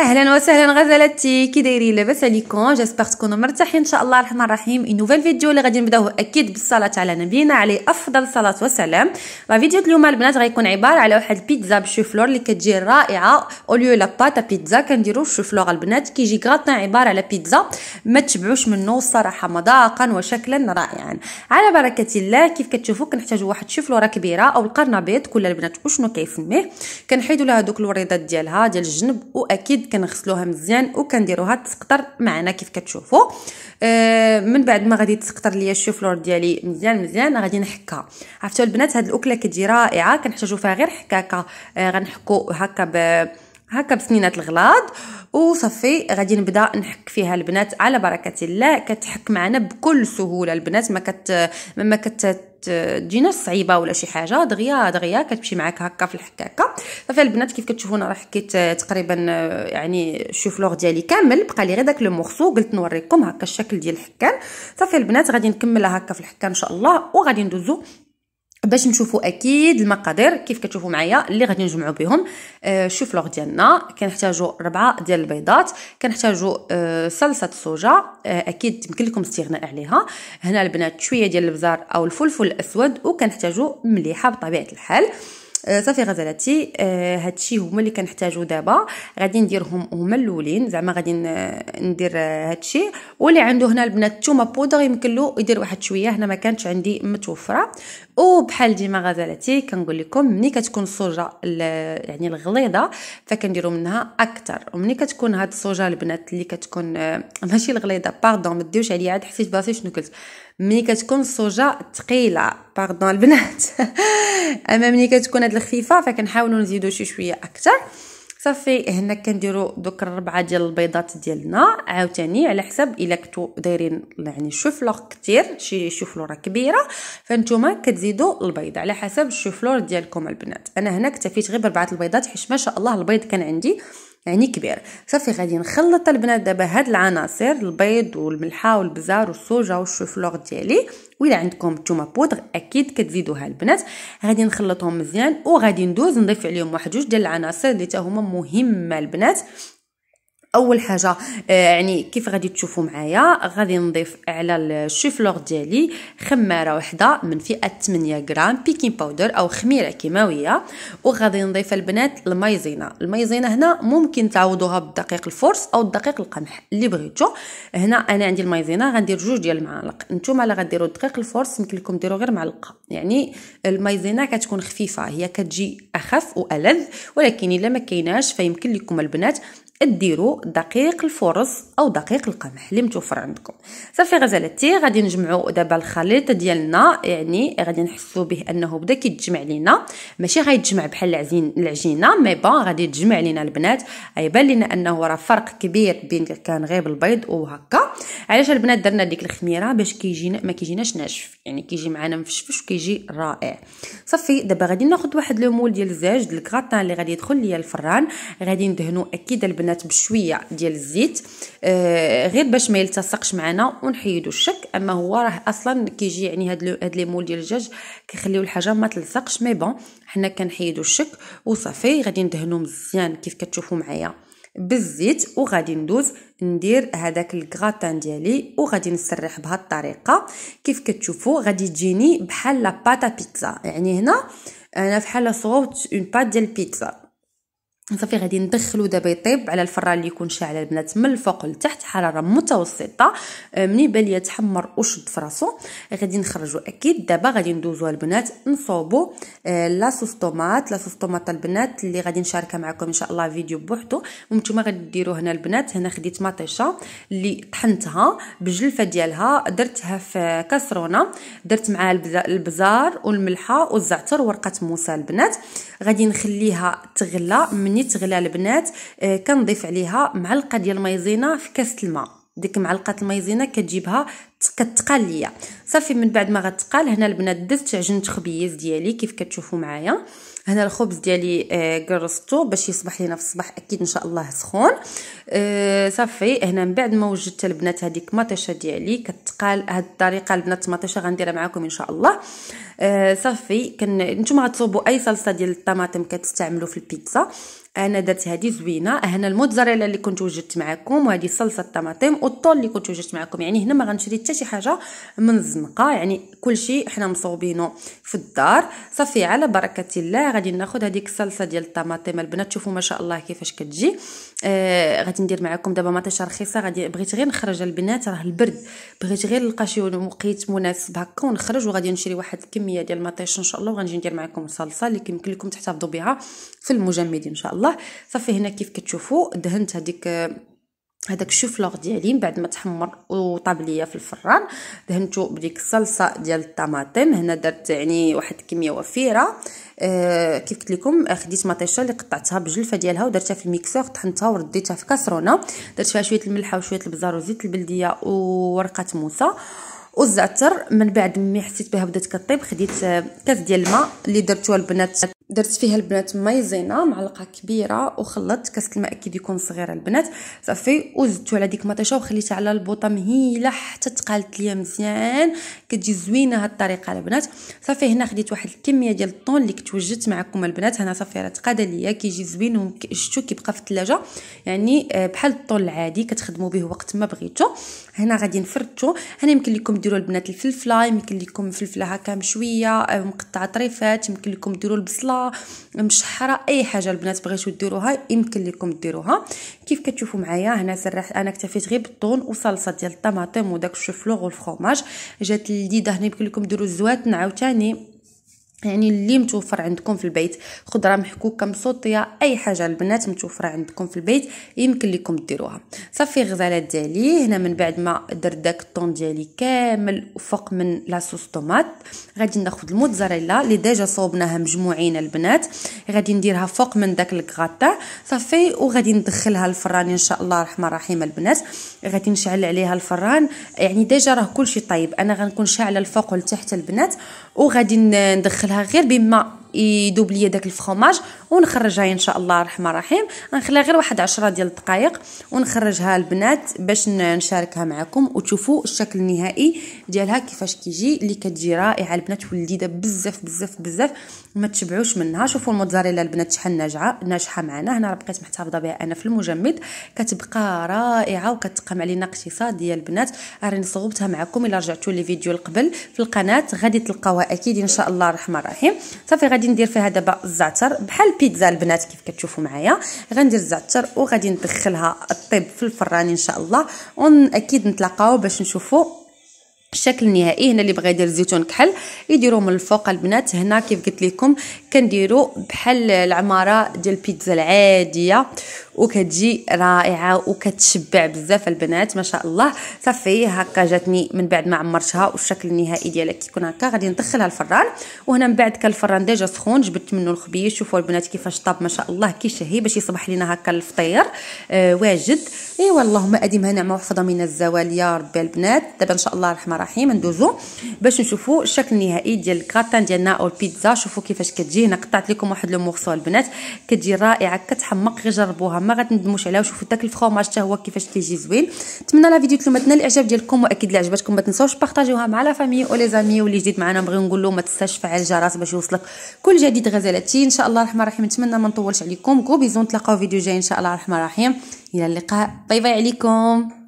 اهلا وسهلا غزالتي كي دايرين لاباس عليكم جيسبر تكونوا مرتاحين ان شاء الله الرحمن الرحيم اي نوفيل فيديو اللي غادي نبداوه اكيد بالصلاه على نبينا عليه افضل الصلاه وسلام لا فيديو اليوم البنات غيكون عباره على واحد البيتزا بشوفلور اللي كتجي رائعه اوليو لا باتا بيتزا كنديرو الشوفلور البنات كيجي غراتان عباره على بيتزا ما تشبعوش منه الصراحه مذاقا وشكلا رائعا على بركه الله كيف كتشوفوا كنحتاجوا واحد الشوفلوره كبيره او القرنبيط كل البنات وشنو كيفميه كنحيدوا لها دوك الوريضات ديالها ديال الجنب واكيد كنغسلوها مزيان وكنديروها تسقطر معنا كيف كتشوفوا آه، من بعد ما غادي تسقطر ليا الشوفلور ديالي مزيان مزيان غادي نحكها عرفتوا البنات هاد الاكله كتجي رائعه كنحتاجو فيها غير حكاكه آه، غنحكو هكا ب هكا بسنينات الغلاض وصفي غادي نبدا نحك فيها البنات على بركه الله كتحك معنا بكل سهوله البنات ما كت ما كت تجينا صعيبه ولا شي حاجه دغيا دغيا كتمشي معاك هكا في الحكاكه صافي البنات كيف كتشوفونا انا راه حكيت تقريبا يعني لوغ ديالي كامل بقى لي غير داك لو مورسو قلت نوريكم هكا الشكل ديال الحكان صافي البنات غادي نكملها هكا في الحكان ان شاء الله وغادي ندوزو باش نشوفوا اكيد المقادير كيف كتشوفوا معايا اللي غادي نجمعوا بهم آه لوغ ديالنا كنحتاجوا ربعه ديال البيضات كنحتاجوا آه صلصه الصوجه آه اكيد يمكن لكم الاستغناء عليها هنا البنات شويه ديال البزار او الفلفل الاسود وكنحتاجوا مليحه بطبيعه الحال آه آه، صافي غزلاتي آه، هادشي هما اللي كنحتاجو دابا غادي نديرهم هما الاولين زعما غادي ندير هادشي واللي عنده هنا البنات الثومه بودر يمكن له يدير واحد شويه هنا ما كانتش عندي متوفره وبحال ديما غزالاتي كنقول لكم ملي كتكون الصوجه يعني الغليظه فكنديروا منها اكثر وملي كتكون هاد الصوجه البنات اللي كتكون آه، ماشي الغليظه باردون ما ديوش عليا عاد حسيت براسي شنو قلت ملي كتكون الصوجه تقيلة باردون البنات اما ملي كتكون هاد الخفيفه فكنحاولوا نزيدو شي شويه اكثر صافي هنا كنديروا دوك الربعه ديال البيضات ديالنا عاوتاني على حسب الا كنتو دايرين يعني شوفلوغ كتير شي شوفلوره كبيره فانتوما كتزيدوا البيض على حسب الشوفلور ديالكم البنات انا هنا اكتفيت غير بربعه البيضات حيت ما شاء الله البيض كان عندي يعني كبير صافي غادي نخلط البنات دابا هاد العناصر البيض والملحه والبزار والسوجه والشوفلوغ ديالي وإلا عندكم نتوما بودغ اكيد كتزيدوها البنات غادي نخلطهم مزيان وغادي ندوز نضيف عليهم واحد جوج ديال العناصر اللي تا هما مهمه البنات اول حاجه آه يعني كيف غادي تشوفوا معايا غادي نضيف على الشوفلور ديالي خماره وحده من فئه 8 غرام بيكين باودر او خميره كيماويه وغادي نضيف البنات المايزينا المايزينا هنا ممكن تعوضوها بالدقيق الفورس او الدقيق القمح اللي بغيتو هنا انا عندي المايزينا غندير جوج ديال المعالق نتوما الا غديروا الدقيق الفورس يمكن لكم ديروا غير معلقه يعني المايزينا كتكون خفيفه هي كتجي اخف والذ ولكن الا ما كايناش فيمكن لكم البنات ديروا دقيق الفرص او دقيق القمح اللي متوفر عندكم صافي غزالتي غادي نجمعوا دابا الخليط ديالنا يعني غادي نحسوا به انه بدا كيتجمع لينا ماشي غيتجمع بحال العجينه مي با غادي يتجمع لينا البنات غيبان لينا انه راه فرق كبير بين كان غير بالبيض وهكا علاش البنات درنا ديك الخميره باش كيجينا ما كيجيناش ناشف يعني كيجي معنا مفشفش وكيجي رائع صافي دابا غادي ناخذ واحد لو مول ديال الزاج الكراتان اللي غادي يدخل ليا الفران غادي ندهنو اكيد البنات البنات بشويه ديال الزيت آه غير باش ما يلتصقش معنا ونحيدو الشك اما هو راه اصلا كيجي يعني هاد هاد لي مول ديال الدجاج كيخليو الحاجه ما تلصقش مي بون حنا كنحيدو الشك وصافي غادي ندهنو مزيان كيف كتشوفوا معايا بالزيت وغادي ندوز ندير هذاك الكغاتان ديالي وغادي نسرح بهاد الطريقه كيف كتشوفوا غادي تجيني بحال لا باتا بيتزا يعني هنا انا فحال صوبت اون بات ديال البيتزا صافي غادي ندخلو دابا يطيب على الفران اللي يكون شاعل البنات من الفوق لتحت حراره متوسطه آه، ملي بان ليا تحمر وشد فراسو غادي نخرجو اكيد دابا غادي ندوزو البنات نصوبو آه لاصوص طوماط لاصوص طوماط البنات اللي غادي نشاركها معكم ان شاء الله فيديو بوحدو وانتم غادي ديرو هنا البنات هنا خديت مطيشه اللي طحنتها بجلفه ديالها درتها في كاسرونه درت معاها البزار والملحه والزعتر ورقه موسى البنات غادي نخليها تغلى مني ملي تغلى البنات آه، كنضيف عليها معلقه ديال المايزينا في كاس الماء ديك معلقه المايزينا كتجيبها كتقال ليا صافي من بعد ما غتقال هنا البنات دزت عجنت خبيز ديالي كيف كتشوفوا معايا هنا الخبز ديالي آه، قرصتو باش يصبح لينا في الصباح اكيد ان شاء الله سخون آه، صافي هنا من بعد ما وجدت البنات هذيك مطيشه ديالي كتقال هاد الطريقه البنات مطيشه غنديرها معكم ان شاء الله صافي كن نتوما غتصوبوا اي صلصه ديال الطماطم كتستعملوا في البيتزا انا درت هذه زوينه هنا الموتزاريلا اللي كنت وجدت معكم وهذه صلصه الطماطم والطول اللي كنت وجدت معكم يعني هنا ما غنشري حتى شي حاجه من الزنقه يعني كلشي حنا مصوبينه في الدار صافي على بركه الله غادي ناخذ هذيك الصلصه ديال الطماطم البنات شوفوا ما شاء الله كيفاش كتجي آه غادي ندير معكم دابا مطيشه رخيصه غادي بغيت غير نخرج البنات راه البرد بغيت غير نلقى شي وقت مناسب هكا ونخرج وغادي نشري واحد الكميه ديال المطيش ان شاء الله وغنجي ندير معكم صلصه اللي كيمكن لكم تحتفظوا بها في المجمد ان شاء الله صافي هنا كيف كتشوفوا دهنت هذيك هذاك الشوفلوغ ديالي من بعد ما تحمر وطاب ليا في الفران دهنتو بديك الصلصه ديال الطماطم هنا درت يعني واحد الكميه وفيره آه كيف قلت لكم خديت مطيشه اللي قطعتها بجلفه ديالها ودرتها في الميكسور طحنتها ورديتها في كاسرونه درت فيها شويه الملح وشويه البزار وزيت البلديه وورقه موسى والزعتر من بعد ما حسيت بها بدات كطيب خديت آه، كاس ديال الماء اللي درتوها البنات درت فيها البنات مايزينا معلقه كبيره وخلطت كاس الماء اكيد يكون صغيره البنات صافي وزدتو على ديك مطيشه وخليتها على البوطه مهيله حتى تقالت ليا مزيان كتجي زوينه هاد الطريقه البنات صافي هنا خديت واحد الكميه ديال الطون اللي كنت وجدت معكم البنات هنا صافي راه تقاد ليا كيجي زوين وشتو كيبقى في الثلاجه يعني آه، بحال الطون العادي كتخدموا به وقت ما بغيتو هنا غادي نفرتو هنا يمكن لكم ديروا البنات الفلفله يمكن لكم فلفله هكا مشويه آه، مقطعه طريفات يمكن لكم ديروا البصله مشحره اي حاجه البنات بغيتو ديروها يمكن لكم ديروها كيف كتشوفوا معايا هنا سرحت انا اكتفيت غير بالطون وصلصه ديال الطماطم وداك الشوفلوغ والفرماج جات لذيذه هنا يمكن لكم ديروا الزواتن عاوتاني يعني اللي متوفر عندكم في البيت خضره محكوكه مصوطيه اي حاجه البنات متوفره عندكم في البيت يمكن لكم ديروها صافي غزالات ديالي هنا من بعد ما درت داك الطون ديالي كامل فوق من لاصوص طوماط غادي ناخذ الموتزاريلا اللي ديجا صوبناها مجموعين البنات غادي نديرها فوق من داك الكغاطا صافي وغادي ندخلها الفران ان شاء الله الرحمن الرحيم البنات غادي نشعل عليها الفران يعني ديجا راه كلشي طيب انا غنكون شاعله الفوق والتحت البنات وغادي ندخل داخلها غير بما يذوب ليا داك الفرماج ونخرجها ان شاء الله الرحمن الرحيم غنخليها غير واحد عشرة ديال الدقائق ونخرجها البنات باش نشاركها معكم وتشوفوا الشكل النهائي ديالها كيفاش كيجي اللي كتجي رائعه البنات ولذيذه بزاف بزاف بزاف ما تشبعوش منها شوفوا الموتزاريلا البنات شحال ناجعه ناجحه معنا هنا راه بقيت محتفظه بها انا في المجمد كتبقى رائعه وكتقام علينا اقتصاد ديال البنات راني صوبتها معكم الا رجعتوا لي فيديو قبل في القناه غادي تلقاوها اكيد ان شاء الله الرحمن الرحيم صافي غادي ندير فيها دابا الزعتر بحال البيتزا البنات كيف كتشوفوا معايا غندير الزعتر وغادي ندخلها الطيب في الفران ان شاء الله ونأكيد اكيد نتلاقاو باش نشوفوا الشكل النهائي هنا اللي بغى يدير الزيتون كحل يديرو من الفوق البنات هنا كيف قلت لكم كنديرو بحال العماره ديال البيتزا العاديه وكتجي رائعه وكتشبع بزاف البنات ما شاء الله صافي هكا جاتني من بعد ما عمرتها والشكل النهائي ديالها كيكون هكا غادي ندخلها الفران وهنا من بعد كان الفران ديجا سخون جبت منه الخبيز شوفوا البنات كيفاش طاب ما شاء الله كيشهي باش يصبح لينا هكا الفطير آه واجد ايوا اللهم اديمها نعمه وحفظه من الزوال يا ربي البنات دابا ان شاء الله الرحمن الرحيم ندوزو باش نشوفو الشكل النهائي ديال الكراتان ديالنا او البيتزا شوفو كيفاش كتجي هنا قطعت لكم واحد لو البنات كتجي رائعه كتحمق غير جربوها ما غتندموش عليها وشوفو داك الفرماج حتى هو كيفاش كيجي زوين نتمنى لا فيديو تلمت تلومتنا الاعجاب ديالكم واكيد اللي عجبتكم ما تنساوش بارطاجيوها مع لا فامي او لي زامي واللي جديد معنا نبغي نقول له ما تنساش فعل الجرس باش يوصلك كل جديد غزالتي ان شاء الله الرحمن الرحيم نتمنى ما نطولش عليكم كوبيزون بيزون فيديو جاي ان شاء الله الرحمن الرحيم الى اللقاء باي باي عليكم